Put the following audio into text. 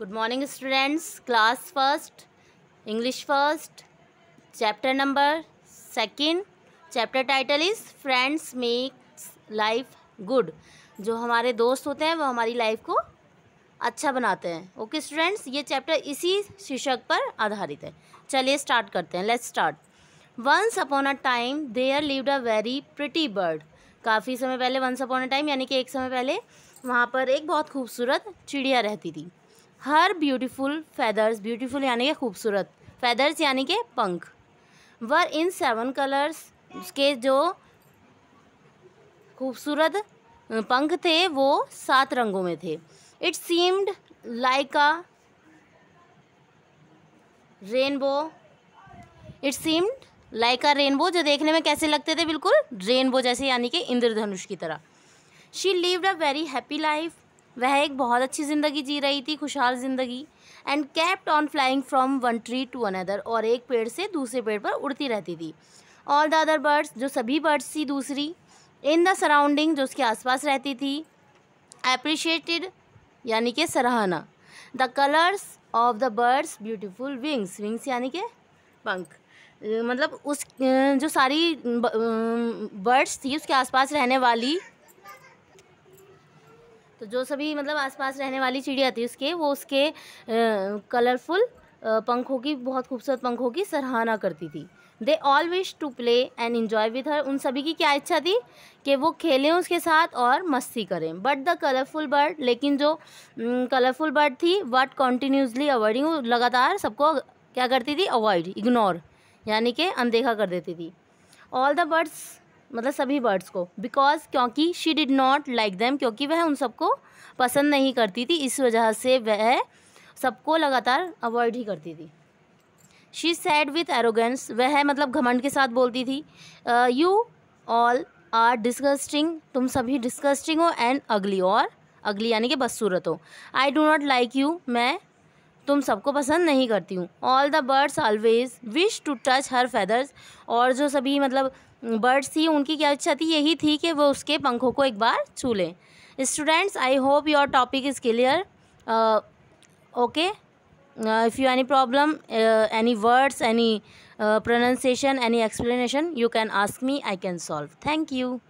good morning students class first English first chapter number second chapter title is friends makes life good जो हमारे दोस्त होते हैं वो हमारी लाइफ को अच्छा बनाते हैं ओके स्टूडेंट्स ये चैप्टर इसी शीर्षक पर आधारित है चलिए स्टार्ट करते हैं let's start once upon a time there lived a very pretty bird काफ़ी समय पहले वंस अपॉन अ टाइम यानी कि एक समय पहले वहाँ पर एक बहुत खूबसूरत चिड़िया रहती थी हर ब्यूटीफुल फैदर्स ब्यूटीफुल यानी कि खूबसूरत फैदर्स यानी कि पंख वर इन सेवन कलर्स के जो खूबसूरत पंख थे वो सात रंगों में थे it seemed like a rainbow it seemed like a rainbow जो देखने में कैसे लगते थे बिल्कुल रेनबो जैसे यानी कि इंद्रधनुष की तरह she lived a very happy life वह एक बहुत अच्छी ज़िंदगी जी रही थी खुशहाल ज़िंदगी and kept on flying from one tree to another और एक पेड़ से दूसरे पेड़ पर उड़ती रहती थी ऑल द अदर बर्ड्स जो सभी बर्ड्स थी दूसरी इन द सराउंडिंग जो उसके आसपास रहती थी अप्रिशिएटेड यानी कि सराहना the colours of the birds beautiful wings wings यानी कि पंख मतलब उस जो सारी बर्ड्स थी उसके आसपास रहने वाली तो जो सभी मतलब आसपास रहने वाली चिड़िया थी उसके वो उसके कलरफुल पंखों की बहुत खूबसूरत पंखों की सराहना करती थी they all wish to play and enjoy with her उन सभी की क्या इच्छा थी कि वो खेलें उसके साथ और मस्ती करें बट द कलरफुल बर्ड लेकिन जो कलरफुल बर्ड थी वट कॉन्टीन्यूसली अवॉइडिंग लगातार सबको क्या करती थी अवॉइड इग्नोर यानी कि अनदेखा कर देती थी ऑल द बर्ड्स मतलब सभी बर्ड्स को बिकॉज क्योंकि she did not like them क्योंकि वह उन सबको पसंद नहीं करती थी इस वजह से वह सबको लगातार अवॉइड ही करती थी शी सैड विथ एरोगेंस वह मतलब घमंड के साथ बोलती थी यू ऑल आर डिस्कस्टिंग तुम सभी डिस्कस्टिंग हो एंड अगली और अगली यानी कि बदसूरत हो I do not like you मैं तुम सबको पसंद नहीं करती हूँ all the birds always wish to touch her feathers और जो सभी मतलब बर्ड्स थी उनकी क्या इच्छा थी यही थी कि वो उसके पंखों को एक बार छू लें students I hope your topic is clear okay if you any problem any words any pronunciation any explanation you can ask me I can solve thank you